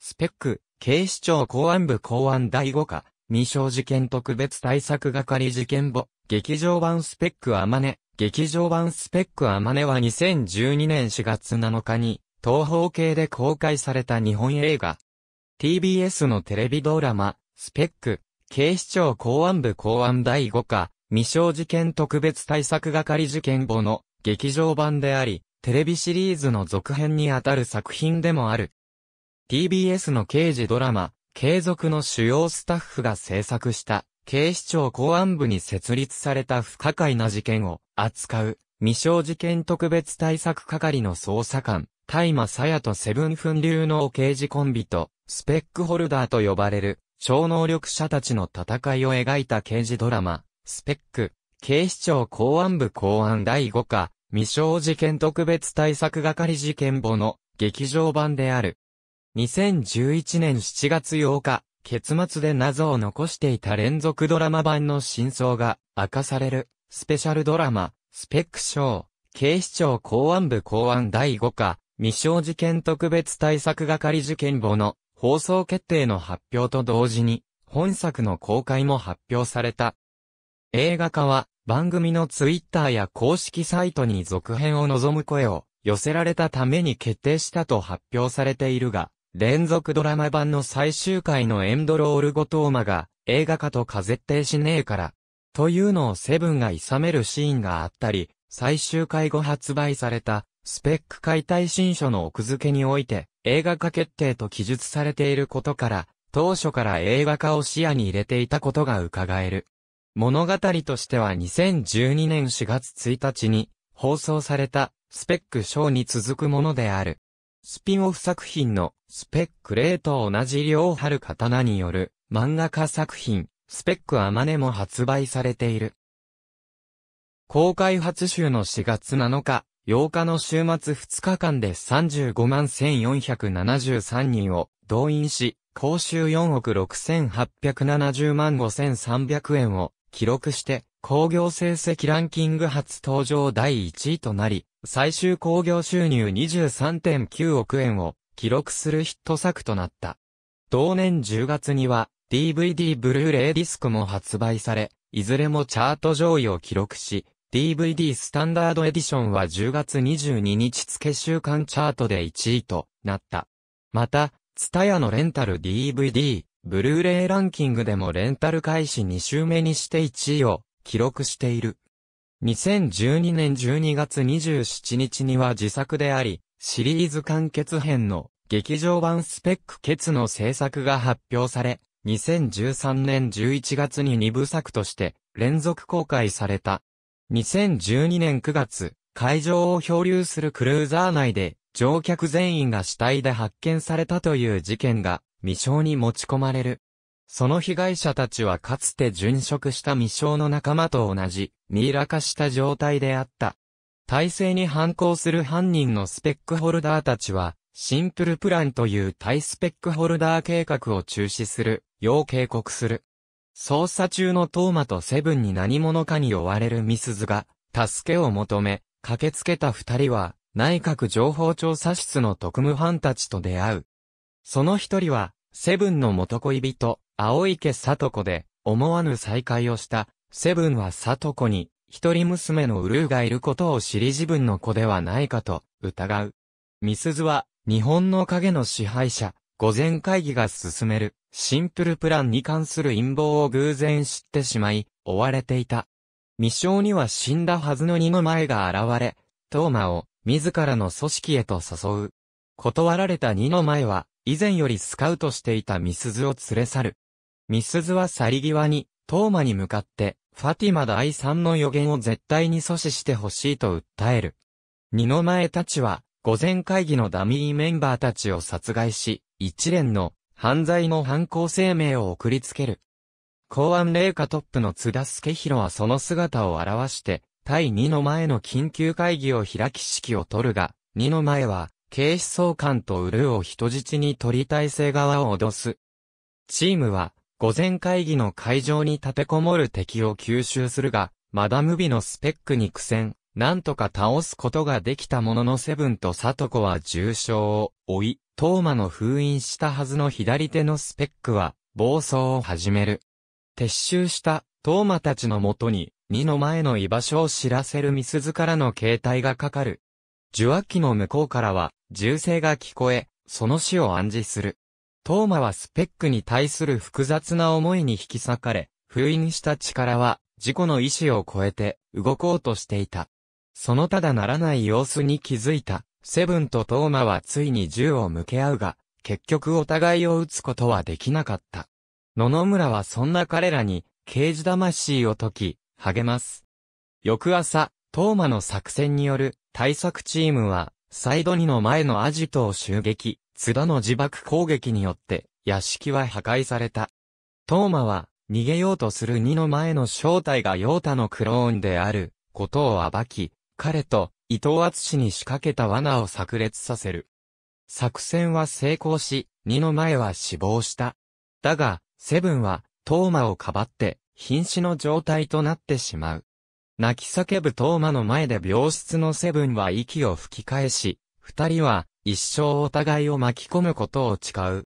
スペック、警視庁公安部公安第5課、未生事件特別対策係事件簿、劇場版スペックあまね、劇場版スペックあまねは2012年4月7日に、東方系で公開された日本映画。TBS のテレビドラマ、スペック、警視庁公安部公安第5課、未生事件特別対策係事件簿の劇場版であり、テレビシリーズの続編にあたる作品でもある。TBS の刑事ドラマ、継続の主要スタッフが制作した、警視庁公安部に設立された不可解な事件を扱う、未傷事件特別対策係の捜査官、大麻さやとセブンフン流の刑事コンビと、スペックホルダーと呼ばれる、超能力者たちの戦いを描いた刑事ドラマ、スペック、警視庁公安部公安第5課、未傷事件特別対策係事件簿の劇場版である。2011年7月8日、結末で謎を残していた連続ドラマ版の真相が明かされる、スペシャルドラマ、スペックショー、警視庁公安部公安第5課、未生事件特別対策係受験簿の放送決定の発表と同時に、本作の公開も発表された。映画化は、番組のツイッターや公式サイトに続編を望む声を寄せられたために決定したと発表されているが、連続ドラマ版の最終回のエンドロールゴトーマが映画化とか絶対しねえから、というのをセブンが諌めるシーンがあったり、最終回後発売されたスペック解体新書の奥付けにおいて映画化決定と記述されていることから、当初から映画化を視野に入れていたことが伺える。物語としては2012年4月1日に放送されたスペックショーに続くものである。スピンオフ作品のスペックレーと同じ両春刀による漫画家作品スペックアマネも発売されている。公開初週の4月7日、8日の週末2日間で35万1473人を動員し、公衆4億6870万5300円を記録して、工業成績ランキング初登場第1位となり、最終工業収入23.9億円を記録するヒット作となった。同年10月には DVD ブルーレイディスクも発売され、いずれもチャート上位を記録し、DVD スタンダードエディションは10月22日付週間チャートで1位となった。また、ツタヤのレンタル DVD、ブルーレイランキングでもレンタル開始2週目にして1位を記録している。2012年12月27日には自作であり、シリーズ完結編の劇場版スペックケツの制作が発表され、2013年11月に2部作として連続公開された。2012年9月、海上を漂流するクルーザー内で乗客全員が死体で発見されたという事件が未詳に持ち込まれる。その被害者たちはかつて殉職した未章の仲間と同じ、ミイラ化した状態であった。体制に反抗する犯人のスペックホルダーたちは、シンプルプランという対スペックホルダー計画を中止する、よう警告する。捜査中のトーマとセブンに何者かに追われるミスズが、助けを求め、駆けつけた二人は、内閣情報調査室の特務班たちと出会う。その一人は、セブンの元恋人、青池里子で、思わぬ再会をした、セブンは里子に、一人娘のウルーがいることを知り自分の子ではないかと、疑う。ミスズは、日本の影の支配者、午前会議が進める、シンプルプランに関する陰謀を偶然知ってしまい、追われていた。未章には死んだはずの二の前が現れ、トーマを、自らの組織へと誘う。断られた二の前は、以前よりスカウトしていたミスズを連れ去る。ミスズは去り際に、トーマに向かって、ファティマ第3の予言を絶対に阻止してほしいと訴える。二の前たちは、午前会議のダミーメンバーたちを殺害し、一連の犯罪の犯行声明を送りつける。公安霊下トップの津田助弘はその姿を現して、対二の前の緊急会議を開き式を取るが、二の前は、警視総監とウルーを人質に取り体制側を脅す。チームは、午前会議の会場に立てこもる敵を吸収するが、マダムビのスペックに苦戦、なんとか倒すことができたもののセブンとサトコは重傷を負い、トーマの封印したはずの左手のスペックは、暴走を始める。撤収したトーマたちのもとに、2の前の居場所を知らせるミスズからの携帯がかかる。受話器の向こうからは、銃声が聞こえ、その死を暗示する。トーマはスペックに対する複雑な思いに引き裂かれ、封印した力は、自己の意志を超えて、動こうとしていた。そのただならない様子に気づいた、セブンとトーマはついに銃を向け合うが、結局お互いを撃つことはできなかった。野々村はそんな彼らに、刑事魂を解き、励ます。翌朝、トーマの作戦による対策チームは、サイド2の前のアジトを襲撃、津田の自爆攻撃によって、屋敷は破壊された。トーマは、逃げようとする二の前の正体がヨータのクローンである、ことを暴き、彼と、伊藤厚に仕掛けた罠を炸裂させる。作戦は成功し、二の前は死亡した。だが、セブンは、トーマをかばって、瀕死の状態となってしまう。泣き叫ぶトーマの前で病室のセブンは息を吹き返し、二人は一生お互いを巻き込むことを誓う。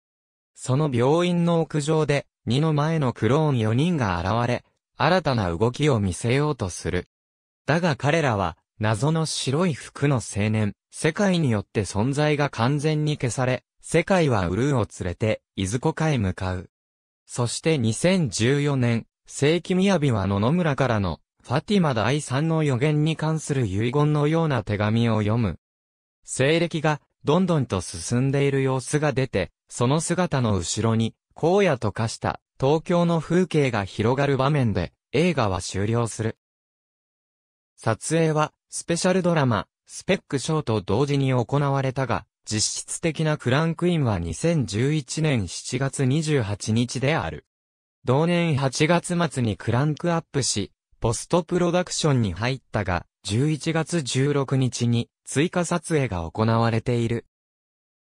その病院の屋上で、二の前のクローン四人が現れ、新たな動きを見せようとする。だが彼らは、謎の白い服の青年、世界によって存在が完全に消され、世界はウルーを連れて、伊豆湖かへ向かう。そして2014年、世紀雅は野々村からの、ファティマ第3の予言に関する遺言のような手紙を読む。西暦がどんどんと進んでいる様子が出て、その姿の後ろに、荒野と化した東京の風景が広がる場面で映画は終了する。撮影はスペシャルドラマ、スペックショーと同時に行われたが、実質的なクランクインは2011年7月28日である。同年8月末にクランクアップし、ポストプロダクションに入ったが、11月16日に追加撮影が行われている。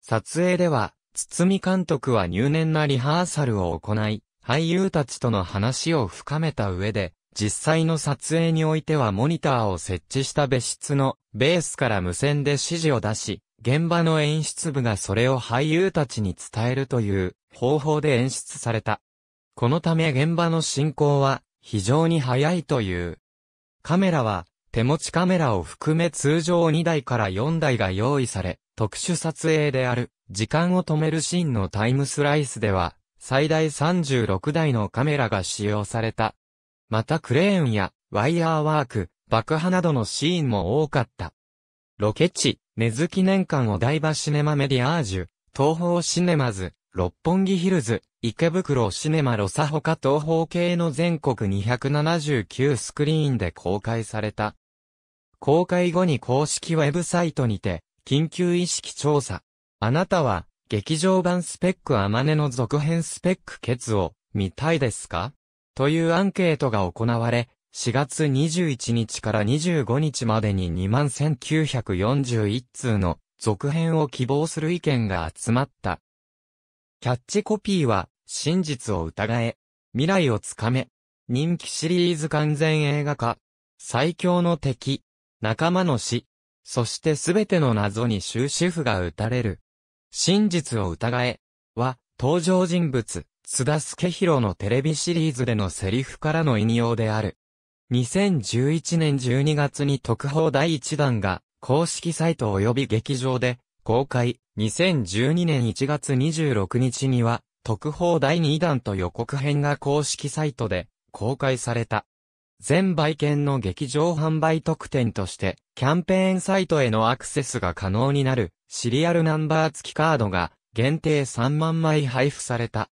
撮影では、堤監督は入念なリハーサルを行い、俳優たちとの話を深めた上で、実際の撮影においてはモニターを設置した別室のベースから無線で指示を出し、現場の演出部がそれを俳優たちに伝えるという方法で演出された。このため現場の進行は非常に早いという。カメラは手持ちカメラを含め通常2台から4台が用意され、特殊撮影である、時間を止めるシーンのタイムスライスでは、最大36台のカメラが使用された。またクレーンや、ワイヤーワーク、爆破などのシーンも多かった。ロケ地、根津記念館お台場シネマメディアージュ、東方シネマズ、六本木ヒルズ、池袋シネマロサほか東方系の全国279スクリーンで公開された。公開後に公式ウェブサイトにて、緊急意識調査。あなたは、劇場版スペックあまねの続編スペックケツを、見たいですかというアンケートが行われ、4月21日から25日までに21,941通の続編を希望する意見が集まった。キャッチコピーは、真実を疑え、未来をつかめ、人気シリーズ完全映画化、最強の敵、仲間の死、そしてすべての謎に終止符が打たれる。真実を疑え、は、登場人物、津田助弘のテレビシリーズでのセリフからの引用である。2011年12月に特報第1弾が、公式サイト及び劇場で、公開、2012年1月26日には、特報第2弾と予告編が公式サイトで、公開された。全売券の劇場販売特典として、キャンペーンサイトへのアクセスが可能になる、シリアルナンバー付きカードが、限定3万枚配布された。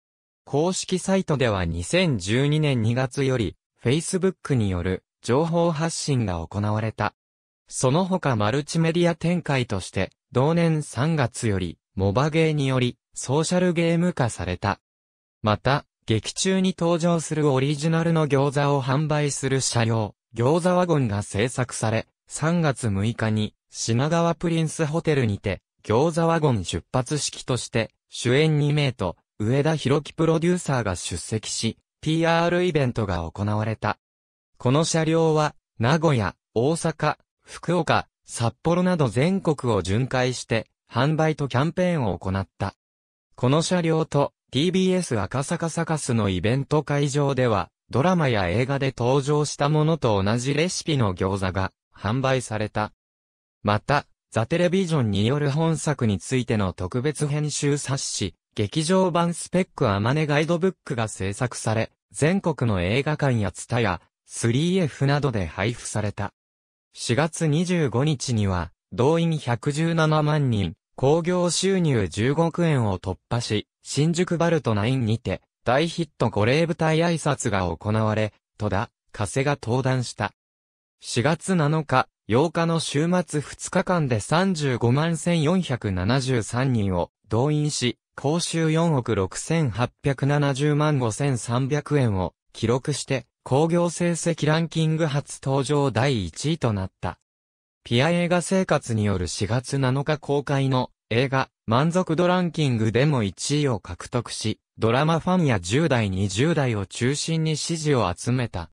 公式サイトでは2012年2月より、Facebook による情報発信が行われた。その他マルチメディア展開として、同年3月より、モバゲーにより、ソーシャルゲーム化された。また、劇中に登場するオリジナルの餃子を販売する車両、餃子ワゴンが制作され、3月6日に品川プリンスホテルにて、餃子ワゴン出発式として、主演2名と、上田博樹プロデューサーが出席し、PR イベントが行われた。この車両は、名古屋、大阪、福岡、札幌など全国を巡回して、販売とキャンペーンを行った。この車両と、TBS 赤坂サカスのイベント会場では、ドラマや映画で登場したものと同じレシピの餃子が販売された。また、ザ・テレビジョンによる本作についての特別編集冊子、劇場版スペックあまねガイドブックが制作され、全国の映画館やツタや 3F などで配布された。4月25日には、動員117万人、興行収入1 0億円を突破し、新宿バルト9にて、大ヒット五例舞台挨拶が行われ、戸田、加瀬が登壇した。4月7日、8日の週末2日間で35万1473人を動員し、公衆4億6870万5300円を記録して、工業成績ランキング初登場第1位となった。ピア映画生活による4月7日公開の映画、満足度ランキングでも1位を獲得し、ドラマファンや10代20代を中心に支持を集めた。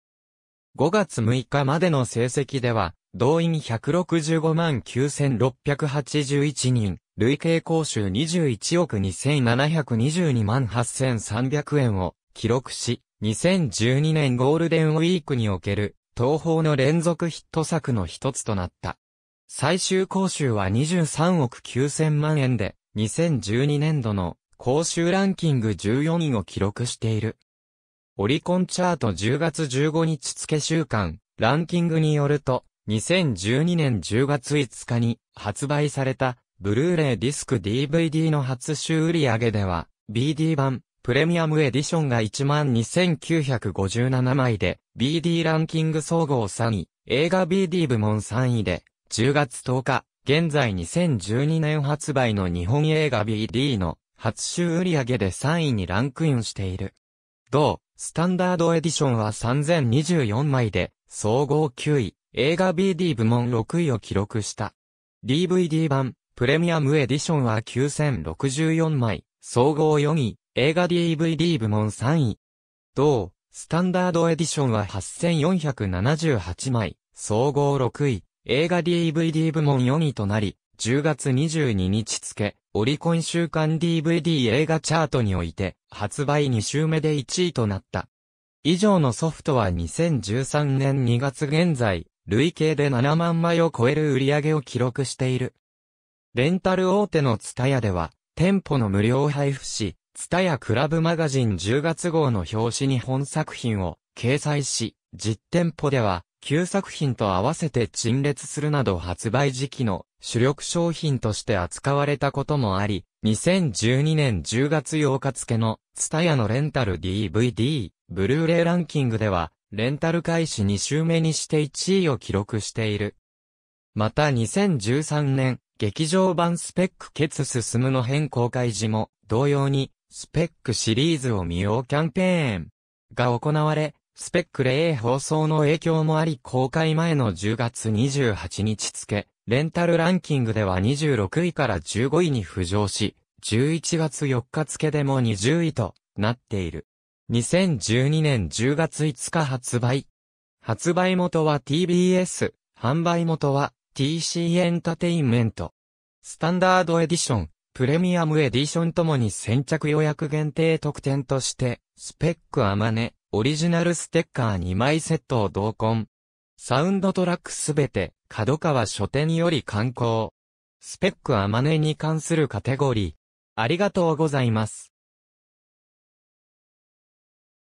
5月6日までの成績では、動員165万9681人、累計公衆21億2722万8300円を記録し、2012年ゴールデンウィークにおける、東方の連続ヒット作の一つとなった。最終講習は23億9000万円で、2012年度の講習ランキング14位を記録している。オリコンチャート10月15日付週間、ランキングによると、2012年10月5日に発売された、ブルーレイディスク DVD の初週売上では、BD 版、プレミアムエディションが12,957枚で、BD ランキング総合3位、映画 BD 部門3位で、10月10日、現在2012年発売の日本映画 BD の初週売上で3位にランクインしている。同、スタンダードエディションは3024枚で、総合9位、映画 BD 部門6位を記録した。DVD 版、プレミアムエディションは9064枚、総合4位、映画 DVD 部門3位。同、スタンダードエディションは8478枚、総合6位、映画 DVD 部門4位となり、10月22日付、オリコン週間 DVD 映画チャートにおいて、発売2週目で1位となった。以上のソフトは2013年2月現在、累計で7万枚を超える売り上げを記録している。レンタル大手のツタヤでは、店舗の無料配布し、ツタヤクラブマガジン10月号の表紙に本作品を掲載し、実店舗では旧作品と合わせて陳列するなど発売時期の主力商品として扱われたこともあり、2012年10月8日付の、ツタヤのレンタル DVD、ブルーレイランキングでは、レンタル開始2週目にして1位を記録している。また2013年、劇場版スペックケツ進むの変更開時も、同様に、スペックシリーズを見ようキャンペーンが行われ、スペックレー放送の影響もあり公開前の10月28日付、レンタルランキングでは26位から15位に浮上し、11月4日付でも20位となっている。2012年10月5日発売。発売元は TBS、販売元は TC エンタテインメント。スタンダードエディション、プレミアムエディションともに先着予約限定特典として、スペックあまね。オリジナルステッカー2枚セットを同梱。サウンドトラックすべて、角川書店より刊行。スペックあまねに関するカテゴリー。ありがとうございます。